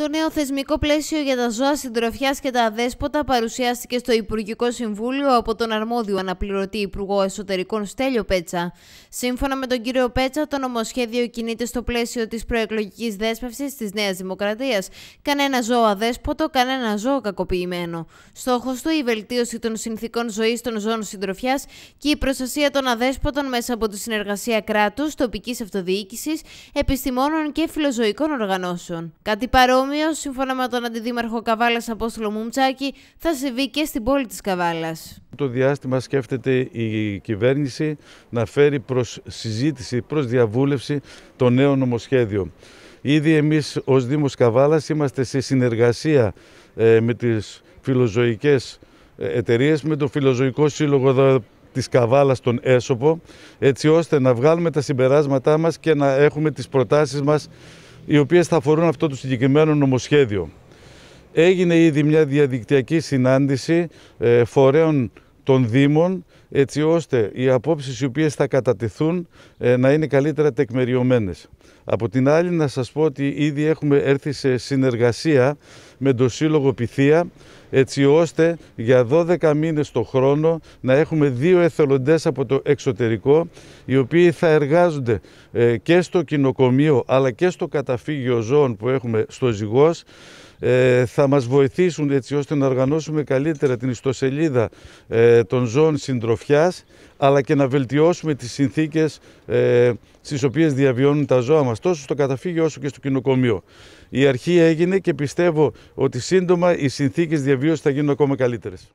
Το νέο θεσμικό πλαίσιο για τα ζώα συντροφιάς και τα αδέσποτα παρουσιάστηκε στο Υπουργικό Συμβούλιο από τον αρμόδιο αναπληρωτή Υπουργό Εσωτερικών Στέλιο Πέτσα. Σύμφωνα με τον κύριο Πέτσα, το νομοσχέδιο κινείται στο πλαίσιο της προεκλογικής δέσμευσης της Νέας Δημοκρατίας. Κανένα ζώο αδέσποτο, κανένα ζώο κακοποιημένο. Στόχος του η βελτίωση των συνθήκων ζωής των ζώων συντροφιάς και η προστασία των αδέσποτων μέσα από τη συνεργασία κράτους, τοπικής αυτοδιοίκησης, επιστημόνων και φιλοζωικών οργανώσεων. Κάτι παρόμοιο σύμφωνα με τον Αντιδήμαρχο Καβάλας Απόστολο Μουμτσάκη, θα συμβεί και στην πόλη της Καβάλας. Το διάστημα σκέφτεται η κυβέρνηση να φέρει προς συζήτηση, προς διαβούλευση το νέο νομοσχέδιο. Ήδη εμείς ως Δήμος Καβάλας είμαστε σε συνεργασία ε, με τις φιλοζωικές ε, εταιρείες, με το Φιλοζωικό Σύλλογο της Καβάλας στον Έσοπο, έτσι ώστε να βγάλουμε τα συμπεράσματά μας και να έχουμε τις προτάσεις μας οι οποίες θα αφορούν αυτό το συγκεκριμένο νομοσχέδιο. Έγινε ήδη μια διαδικτυακή συνάντηση ε, φορέων των Δήμων, έτσι ώστε οι απόψεις οι οποίες θα κατατεθούν ε, να είναι καλύτερα τεκμεριωμένες. Από την άλλη να σας πω ότι ήδη έχουμε έρθει σε συνεργασία με το Σύλλογο Πυθία έτσι ώστε για 12 μήνες το χρόνο να έχουμε δύο εθελοντές από το εξωτερικό οι οποίοι θα εργάζονται ε, και στο κοινοκομείο αλλά και στο καταφύγιο ζώων που έχουμε στο Ζυγός ε, θα μας βοηθήσουν έτσι ώστε να οργανώσουμε καλύτερα την ιστοσελίδα ε, των ζώων συντροφιάς αλλά και να βελτιώσουμε τις συνθήκες ε, στις οποίες διαβιώνουν τα ζώα μας τόσο στο καταφύγιο όσο και στο κοινοκομείο. Η αρχή έγινε και πιστεύω ότι σύντομα οι συνθήκες διαβίωσης θα γίνουν ακόμα καλύτερες.